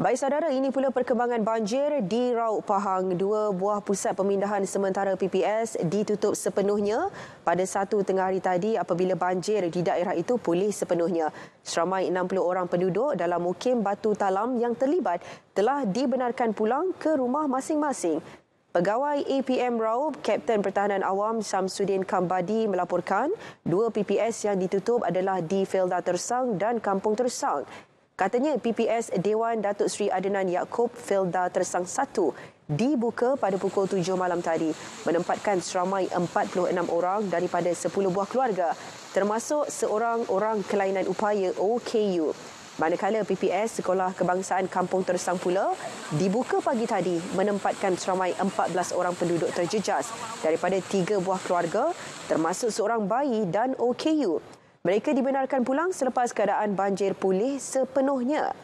Baik saudara, ini pula perkembangan banjir di Rauk Pahang. Dua buah pusat pemindahan sementara PPS ditutup sepenuhnya pada satu tengah hari tadi apabila banjir di daerah itu pulih sepenuhnya. Seramai 60 orang penduduk dalam mukim Batu Talam yang terlibat telah dibenarkan pulang ke rumah masing-masing. Pegawai APM Raub, Kapten Pertahanan Awam Samsudin Kambadi melaporkan dua PPS yang ditutup adalah di Felda Tersang dan Kampung Tersang. Katanya PPS Dewan Datuk Seri Adenan Yaakob Felda Tersang Satu dibuka pada pukul 7 malam tadi menempatkan seramai 46 orang daripada 10 buah keluarga termasuk seorang orang kelainan upaya OKU. Manakala PPS Sekolah Kebangsaan Kampung Tersang pula dibuka pagi tadi menempatkan seramai 14 orang penduduk terjejas daripada 3 buah keluarga termasuk seorang bayi dan OKU. Mereka dibenarkan pulang selepas keadaan banjir pulih sepenuhnya.